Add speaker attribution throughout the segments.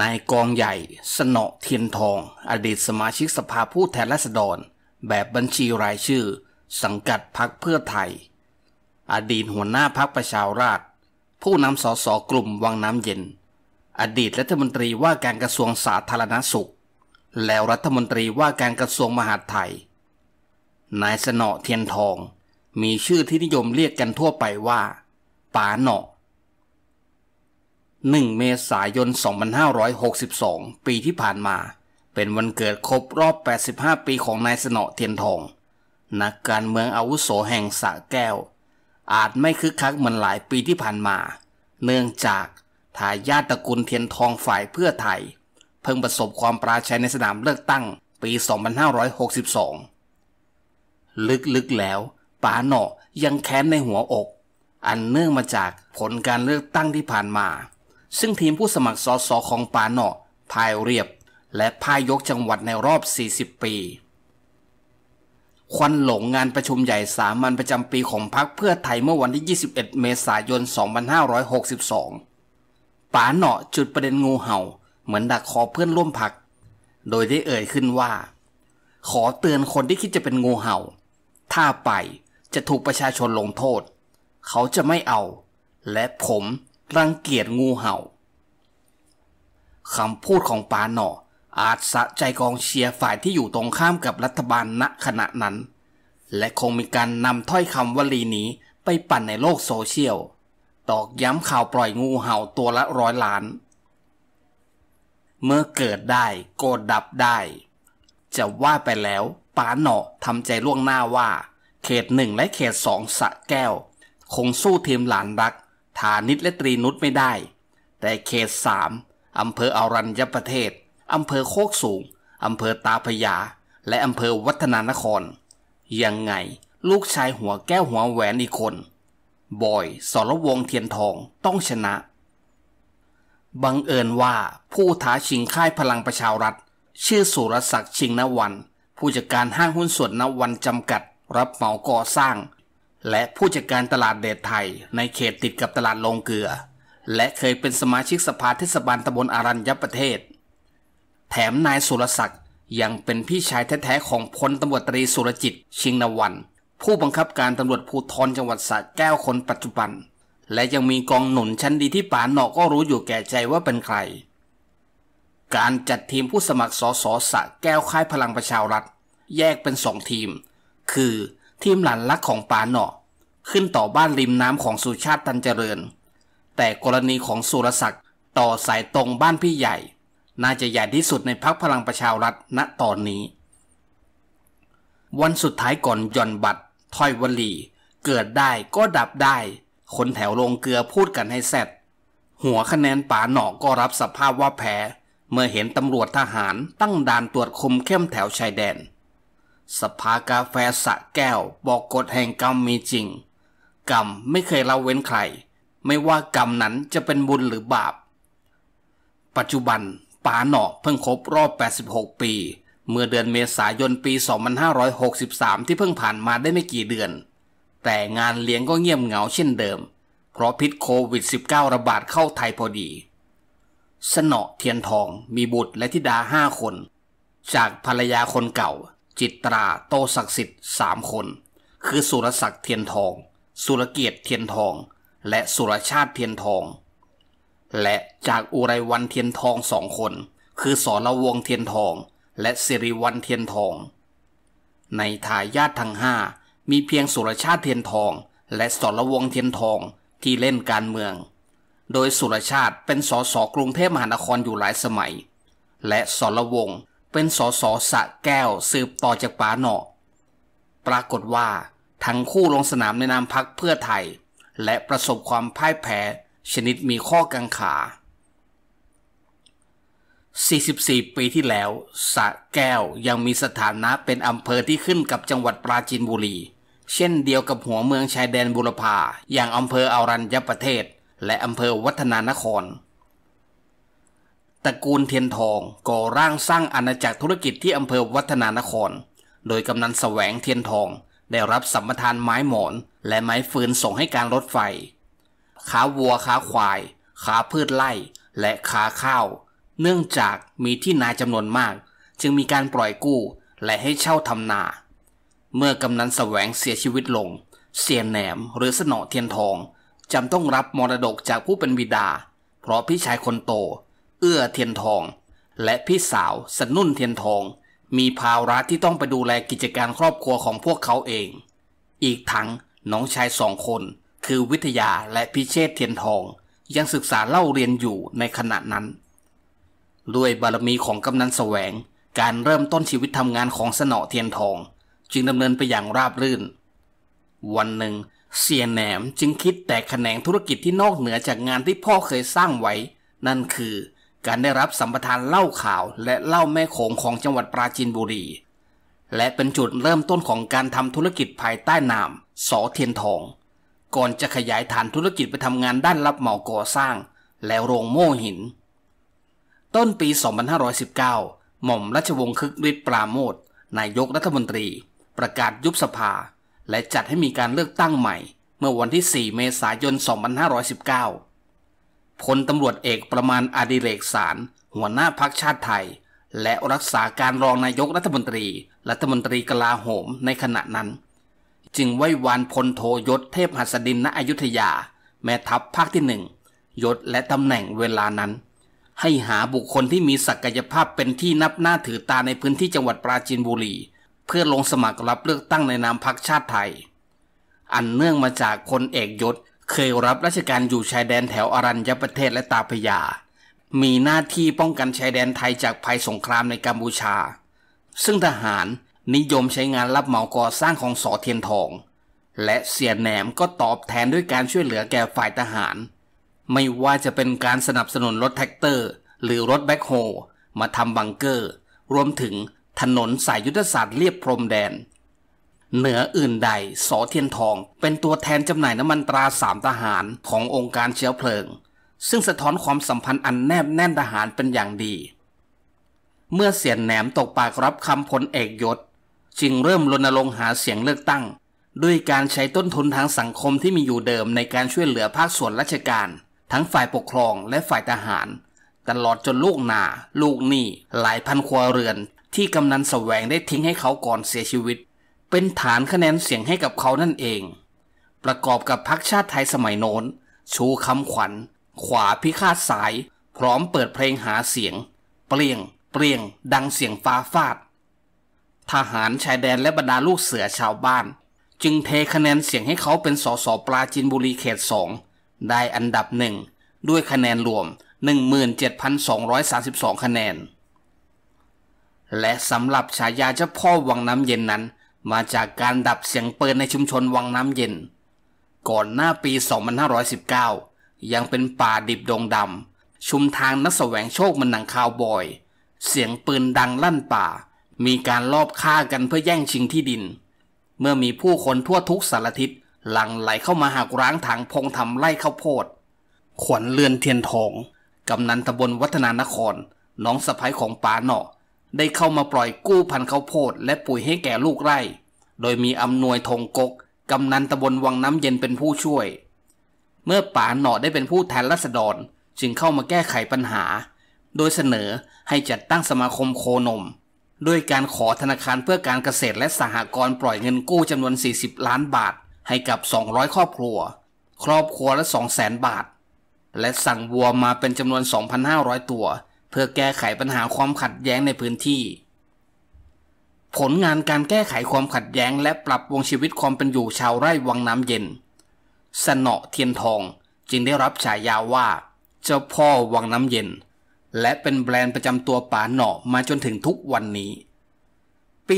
Speaker 1: นายกองใหญ่ สนอเทียนทอง อดีตสมาชิกสภาผู้แทนราษฎร แบบบัญชีรายชื่อ สังกัดพรรคเพื่อไทย อดีตหัวหน้าพรรคประชาราชผู้นำสสกลุ่มวังน้ำเย็น อดีตรัฐมนตรีว่าการกระทรวงสาธารณสุข แล้วรัฐมนตรีว่าการกระทรวงมหาดไทย นายสนอเทียนทอง มีชื่อที่นิยมเรียกกันทั่วไปว่าป๋าหนอ1เมษายน 2562 ปีที่ผ่านมา เป็นวันเกิดครบรอบ 85 ปีของนายสนอเทียนทอง นักการเมืองอาวุโสแห่งสระแก้ว อาจไม่คึกคักเหมือนหลายปีที่ผ่านมา เนื่องจากทายาทตระกูลเทียนทองฝ่ายเพื่อไทย เพิ่งประสบความปราชัยในสนามเลือกตั้งปี 2562 ลึกๆแล้วป๋าหนอยังแค้นในหัวอก อันเนื่องมาจากผลการเลือกตั้งที่ผ่านมาซึ่ง ทีมผู้สมัครสสของปาเนาะพายเรียบและพายยกจังหวัดในรอบ 40 ปี ควันหลงงานประชุมใหญ่สามัญประจำปีของพรรคเพื่อไทยเมื่อวันที่ 21 เมษายน 2562 ปาเนาะจุดประเด็นงู เห่าเหมือนดักคอเพื่อนร่วมพรรคโดยได้เอ่ยขึ้นว่า ขอเตือนคนที่คิดจะเป็นงูเห่า ถ้าไปจะถูกประชาชนลงโทษ เขาจะไม่เอาและผมรังเกียจงูเห่า คำพูดของปาหน่ออาจสะใจกองเชียร์ฝ่ายที่อยู่ตรงข้ามกับรัฐบาลณขณะนั้น และคงมีการนำถ้อยคำวลีนี้ไปปั่นในโลกโซเชียล ตอกย้ำข่าวปล่อยงูเห่าตัวละร้อยล้าน เมื่อเกิดได้โก็ดับได้ จะว่าไปแล้วปาหนอทำใจล่วงหน้าว่า เขตหนึ่งและเขตสองสะแก้ว คงสู้ทีมหลานรักฐานิตและตรีนุชไม่ได้ แต่เขตสามอำเภออารัญญประเทศ อำเภอโคกสูง อำเภอตาพยา และอำเภอวัฒนานคร ยังไงลูกชายหัวแก้วหัวแหวนอีกคน บอยสรวงเทียนทองต้องชนะ บังเอิญว่าผู้ท้าชิงค่ายพลังประชารัฐ ชื่อสุรศักดิ์ชิงนวัน ผู้จัดการห้างหุ้นส่วนนวันจำกัดรับเหมาก่อสร้างและผู้จัดการตลาดเดชไทยในเขตติดกับตลาดโรงเกลือ และเคยเป็นสมาชิกสภาเทศบาลตำบลอารัญญประเทศ แถมนายสุรศักดิ์ยังเป็นพี่ชายแท้ ๆ ของพลตำรวจตรีสุรจิต ชิงนวัน ผู้บังคับการตำรวจภูธรจังหวัดสระแก้วคนปัจจุบัน และยังมีกองหนุนชั้นดีที่ป่านหนอกก็รู้อยู่แก่ใจว่าเป็นใคร การจัดทีมผู้สมัครสสสระแก้วค่ายพลังประชารัฐ แยกเป็นสองทีม คือทีมหลานรักของปานเนาะขึ้นต่อบ้านริมน้ำของสุชาติตันเจริญ แต่กรณีของสุรศักดิ์ต่อสายตรงบ้านพี่ใหญ่ น่าจะใหญ่ที่สุดในพักพลังประชารัฐณตอนนี้ วันสุดท้ายก่อนย่อนบัตรถ้อยวลีเกิดได้ก็ดับได้ คนแถวลงเกลือพูดกันให้แซดหัวคะแนนป่าหนอกก็รับสภาพว่าแพ้ เมื่อเห็นตำรวจทหารตั้งด่านตรวจคุมเข้มแถวชายแดนสภากาแฟสะแก้วบอกกฎแห่งกรรมมีจริง กรรมไม่เคยละเว้นใคร ไม่ว่ากรรมนั้นจะเป็นบุญหรือบาป ปัจจุบันป๋าหนอเพิ่งครบรอบ 86 ปี เมื่อเดือนเมษายนปี 2563 ที่เพิ่งผ่านมาได้ไม่กี่เดือน แต่งานเลี้ยงก็เงียบเหงาเช่นเดิม เพราะพิษโควิด -19 ระบาดเข้าไทยพอดี สนอเทียนทองมีบุตรและธิดาห้าคน จากภรรยาคนเก่าจิตราโตศักดิ์สิทธิ์สามคนคือสุรศักดิ์เทียนทอง สุรเกียรติเทียนทอง และสุรชาติเทียนทอง และจากอุไรวันเทียนทองสองคน คือสรวงเทียนทองและสิริวันเทียนทอง ในทายาททั้งห้ามีเพียงสุรชาติเทียนทอง และสรวงเทียนทองที่เล่นการเมือง โดยสุรชาติเป็นสสกรุงเทพมหานครอยู่หลายสมัย และสรวงเป็นสสสะแก้วสืบต่อจากป๋าหนาะปรากฏว่า ทั้งคู่ลงสนามในนามพักเพื่อไทย และประสบความพ่ายแพ้ชนิดมีข้อกังขา 44 ปีที่แล้ว สะแก้วยังมีสถานะเป็นอำเภอที่ขึ้นกับจังหวัดปราจีนบุรี เช่นเดียวกับหัวเมืองชายแดนบุรพาอย่างอำเภออารัญญประเทศ และอำเภอวัฒนานครตระกูลเทียนทองก่อร่างสร้างอาณาจักรธุรกิจที่อำเภอวัฒนานคร โดยกำนันแสวงเทียนทอง ได้รับสัมปทานไม้หมอนและไม้ฟืนส่งให้การรถไฟขาวัวขาควายขาพืชไร่และขาข้าว เนื่องจากมีที่นาจำนวนมาก จึงมีการปล่อยกู้และให้เช่าทำนา เมื่อกำนันแสวงเสียชีวิตลง เสียแหนมหรือสนอเทียนทอง จำต้องรับมรดกจากผู้เป็นบิดา เพราะพี่ชายคนโตเอื้อเทียนทอง และพี่สาว สนุ่นเทียนทองมีภาระที่ต้องไปดูแลกิจการครอบครัวของพวกเขาเอง อีกทั้ง น้องชายสองคน คือวิทยาและพิเชษเทียนทองยังศึกษาเล่าเรียนอยู่ในขณะนั้น ด้วยบารมีของกำนันแสวงการเริ่มต้นชีวิตทำงานของสนอเทียนทอง จึงดำเนินไปอย่างราบรื่น วันหนึ่ง เสียแหนมจึงคิดแต่แขนงธุรกิจที่นอกเหนือจากงานที่พ่อเคยสร้างไว้ นั่นคือการได้รับสัมปทานเล่าข่าวและเล่าแม่โขงของจังหวัดปราจีนบุรี และเป็นจุดเริ่มต้นของการทำธุรกิจภายใต้นาม สอเทียนทอง ก่อนจะขยายฐานธุรกิจไปทำงานด้านรับเหมาก่อสร้าง และโรงโม่หิน ต้นปี 2519 หม่อมราชวงศ์คึกฤทธิ์ปราโมทนายกรัฐมนตรี ประกาศยุบสภา และจัดให้มีการเลือกตั้งใหม่ เมื่อวันที่ 4 เมษายน 2519พลตำรวจเอกประมาณอดิเรกสาร หัวหน้าพักชาติไทย และรักษาการรองนายกรัฐมนตรีรัฐมนตรีกลาโหมในขณะนั้น จึงไหว้วานพลโทยศเทพหัสดินณอยุธยา แม่ทัพภาคที่หนึ่งยศและตำแหน่งเวลานั้น ให้หาบุคคลที่มีศักยภาพเป็นที่นับหน้าถือตาในพื้นที่จังหวัดปราจีนบุรี เพื่อลงสมัครรับเลือกตั้งในนามพักชาติไทย อันเนื่องมาจากคนเอกยศเคยรับราชการอยู่ชายแดนแถวอรัญญประเทศและตาพยา มีหน้าที่ป้องกันชายแดนไทยจากภัยสงครามในกัมพูชา ซึ่งทหารนิยมใช้งานรับเหมาก่อสร้างของสอเทียนทอง และเสียแหนมก็ตอบแทนด้วยการช่วยเหลือแก่ฝ่ายทหาร ไม่ว่าจะเป็นการสนับสนุนรถแท็กเตอร์ หรือรถแบ็คโฮมาทำบังเกอร์ รวมถึงถนนสายยุทธศาสตร์เรียบพรมแดนเหนืออื่นใดสอเทียนทอง เป็นตัวแทนจำหน่ายน้ำมันตราสามทหาร ขององค์การเชื้อเพลิง ซึ่งสะท้อนความสัมพันธ์อันแนบแน่นทหารเป็นอย่างดี เมื่อเสียนแหนมตกปากรับคำพลเอกยศจึงเริ่มรณรงค์หาเสียงเลือกตั้ง ด้วยการใช้ต้นทุนทางสังคมที่มีอยู่เดิมในการช่วยเหลือภาคส่วนราชการ ทั้งฝ่ายปกครองและฝ่ายทหารตลอดจนลูกนา ลูกหนี้หลายพันครัวเรือน ที่กำนันสแสวงได้ทิ้งให้เขาก่อนเสียชีวิตเป็นฐานคะแนนเสียงให้กับเขานั่นเอง ประกอบกับพรรคชาติไทยสมัยโน้น ชูคำขวัญ ขวาพิฆาตสาย พร้อมเปิดเพลงหาเสียง เปลี่ยง เปลี่ยง ดังเสียงฟ้าฟาด ทหารชายแดนและบรรดาลูกเสือชาวบ้าน จึงเทคะแนนเสียงให้เขาเป็นสสปราจินบุรีเขตสองได้อันดับหนึ่งด้วยคะแนนรวม 17,232 คะแนน และสำหรับฉายาเจ้าพ่อวังน้ำเย็นนั้นมาจากการดับเสียงปืนในชุมชนวังน้ำเย็น ก่อนหน้าปี 2519 ยังเป็นป่าดิบดงดำ ชุมทางนักแสวงโชคมันหนังคาวบอย เสียงปืนดังลั่นป่า มีการลอบฆ่ากันเพื่อแย่งชิงที่ดิน เมื่อมีผู้คนทั่วทุกสารทิศหลังไหลเข้ามาหากร้างถังพงทำไร่ข้าวโพด ขวัญเลือนเทียนทอง กำนันตำบลวัฒนานคร น้องสะพ้ยของป่าเนาะได้เข้ามาปล่อยกู้พันธุ์ข้าวโพดและปุ๋ยให้แก่ลูกไร่โดยมีอำนวยทงกก กำนันตะบนวังน้ำเย็นเป็นผู้ช่วย เมื่อป๋าหนอได้เป็นผู้แทนรัษฎรจึงเข้ามาแก้ไขปัญหา โดยเสนอให้จัดตั้งสมาคมโคนม ด้วยการขอธนาคารเพื่อการเกษตรและสหกรณ์ปล่อยเงินกู้จำนวน 40 ล้านบาท ให้กับ 200 ครอบครัว ครอบครัวละ 200,000 บาท และสั่งวัวมาเป็นจำนวน 2,500 ตัว เพื่อแก้ไขปัญหาความขัดแย้งในพื้นที่ผลงานการแก้ไขความขัดแย้งและปรับวงชีวิตความเป็นอยู่ชาวไร่วังน้ำเย็น สนอเทียนทอง จึงได้รับฉายาว่า เจ้าพ่อวังน้ำเย็น และเป็นแบรนด์ประจำตัวป๋าหน่อมาจนถึงทุกวันนี้ ปี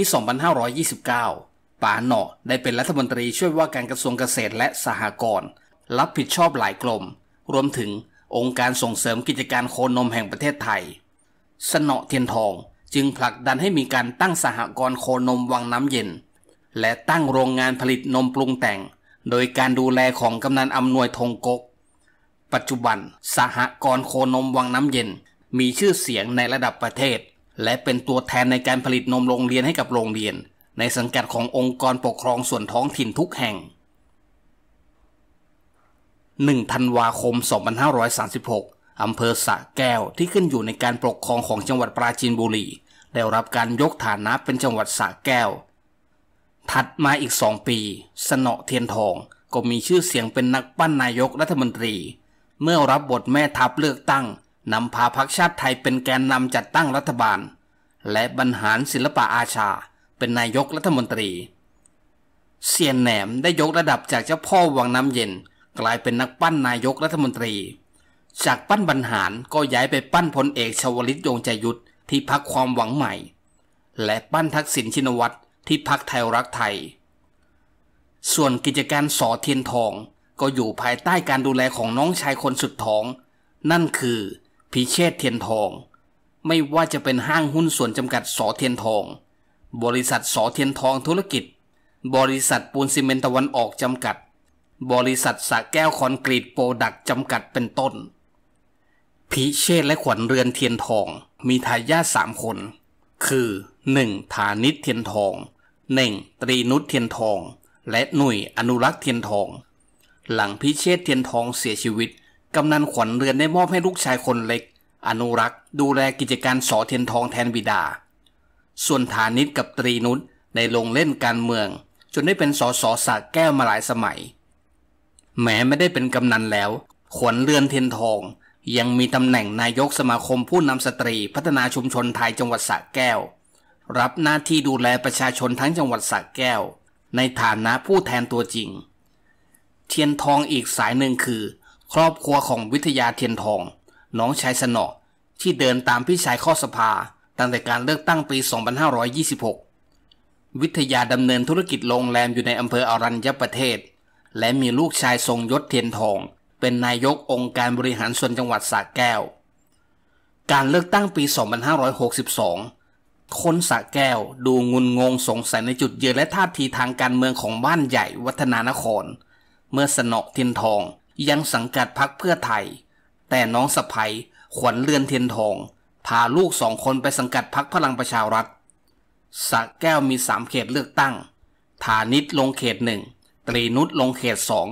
Speaker 1: 2529ป๋าหน่อได้เป็นรัฐมนตรีช่วยว่าการกระทรวงเกษตรและสหกรณ์รับผิดชอบหลายกรมรวมถึงองค์การส่งเสริมกิจการโคนมแห่งประเทศไทย สนอเทียนทองจึงผลักดันให้มีการตั้งสหกรณ์โคนมวังน้ำเย็น และตั้งโรงงานผลิตนมปรุงแต่ง โดยการดูแลของกำนันอำนวยทงกก ปัจจุบันสหกรณ์โคนมวังน้ำเย็นมีชื่อเสียงในระดับประเทศ และเป็นตัวแทนในการผลิตนมโรงเรียนให้กับโรงเรียน ในสังกัดขององค์กรปกครองส่วนท้องถิ่นทุกแห่ง1ธันวาคม 2536อำเภอสะแก้วที่ขึ้นอยู่ในการปกครองของจังหวัดปราจีนบุรีได้รับการยกฐานะเป็นจังหวัดสระแก้ว ถัดมาอีกสองปี สนอเทียนทองก็มีชื่อเสียงเป็นนักปั้นนายกรัฐมนตรี เมื่อรับบทแม่ทัพเลือกตั้งนำพาพรรคชาติไทยเป็นแกนนำจัดตั้งรัฐบาล และบรรหารศิลปะอาชาเป็นนายกรัฐมนตรี เสียนแหนมได้ยกระดับจากเจ้าพ่อวังน้ำเย็นกลายเป็นนักปั้นนายกรัฐมนตรี จากปั้นบรรหารก็ย้ายไปปั้นพลเอกชวลิตยงใจยุทธที่พักความหวังใหม่ และปั้นทักษิณชินวัตรที่พักไทยรักไทย ส่วนกิจการสอเทียนทองก็อยู่ภายใต้การดูแลของน้องชายคนสุดท้อง นั่นคือพิเชษเทียนทอง ไม่ว่าจะเป็นห้างหุ้นส่วนจำกัดสอเทียนทอง บริษัทสอเทียนทองธุรกิจ บริษัทปูนซีเมนต์ตะวันออกจำกัด บริษัทสะแก้วคอนกรีตโปรดักจำกัดเป็นต้น พิเชษและขวัญเรือนเทียนทองมีทายาทสามคน คือ 1. ฐานิตเทียนทอง 1. ตรีนุชเทียนทอง และหนุ่ยอนุรักษ์เทียนทอง หลังพิเชษเทียนทองเสียชีวิต กำนันขวัญเรือนได้มอบให้ลูกชายคนเล็ก อนุรักษ์ดูแลกิจการสอเทียนทองแทนบิดา ส่วนฐานิตกับตรีนุชในลงเล่นการเมือง จนได้เป็นสอสอสาแก้วมาหลายสมัย แม้ไม่ได้เป็นกำนันแล้ว ขวัญเรือนเทียนทองยังมีตำแหน่งนายกสมาคมผู้นำสตรีพัฒนาชุมชนไทยจังหวัดสระแก้ว รับหน้าที่ดูแลประชาชนทั้งจังหวัดสระแก้ว ในฐานะผู้แทนตัวจริง เทียนทองอีกสายหนึ่งคือ ครอบครัวของวิทยาเทียนทอง น้องชายสนอที่เดินตามพี่ชายข้อสภา ตั้งแต่การเลือกตั้งปี 2526 วิทยาดำเนินธุรกิจโรงแรมอยู่ในอำเภออรัญญประเทศ และมีลูกชายทรงยศเทียนทองเป็นนายกองค์การบริหารส่วนจังหวัดสระแก้ว การเลือกตั้งปี 2562 คนสระแก้วดูงุนงงสงสัยในจุดยืนและท่าทีทางการเมืองของบ้านใหญ่วัฒนานคร เมื่อสนอเทียนทองยังสังกัดพักเพื่อไทย แต่น้องสะพ้ยขวัญเลือนเทียนทองพาลูกสองคนไปสังกัดพักพลังประชารัฐสระแก้วมีสามเขตเลือกตั้งฐานิตลงเขตหนึ่ง ตรีนุชลงเขตสอง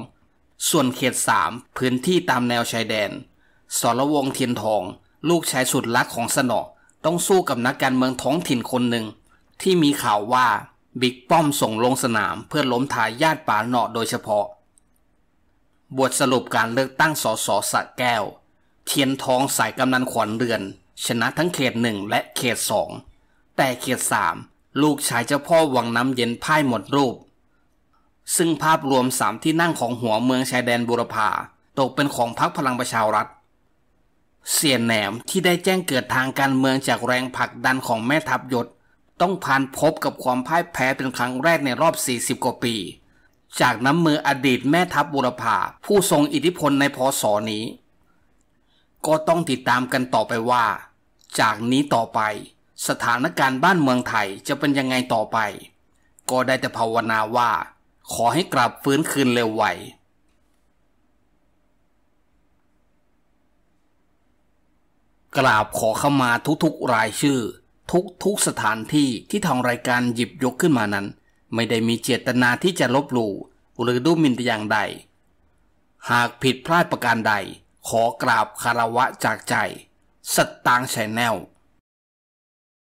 Speaker 1: ส่วนเขต3พื้นที่ตามแนวชายแดน สรวงเทียนทองลูกชายสุดรักของสนอต้องสู้กับนักการเมืองท้องถิ่นคนหนึ่ง ที่มีข่าวว่าบิ๊กป้อมส่งลงสนามเพื่อล้มทายาทป่าหนอโดยเฉพาะ บทสรุปการเลือกตั้งสสสะแก้ว เทียนทองสายกำนันขวัญเรือน ชนะทั้งเขตหนึ่งและเขตสองแต่เขตสามลูกชายเจ้าพ่อวังน้ำเย็นพ่ายหมดรูปซึ่งภาพรวมสามที่นั่งของหัวเมืองชายแดนบุรพาตกเป็นของพรรคพลังประชารัฐ เสียนแหนมที่ได้แจ้งเกิดทางการเมืองจากแรงผลักดันของแม่ทัพยศ ต้องผ่านพบกับความพ่ายแพ้เป็นครั้งแรกในรอบ 40 กว่าปี จากน้ำมืออดีตแม่ทัพบุรพาผู้ทรงอิทธิพลในพศนี้ ก็ต้องติดตามกันต่อไปว่า จากนี้ต่อไป สถานการณ์บ้านเมืองไทยจะเป็นยังไงต่อไป ก็ได้แต่ภาวนาว่าขอให้กลับฟื้นคืนเร็วไวกราบขอเข้ามาทุกๆรายชื่อ ทุกๆสถานที่ที่ทางรายการหยิบยกขึ้นมานั้น ไม่ได้มีเจตนาที่จะลบหลู่หรือดูหมิ่นแต่อย่างใด หากผิดพลาดประการใด ขอกราบคารวะจากใจสตางแชนแนล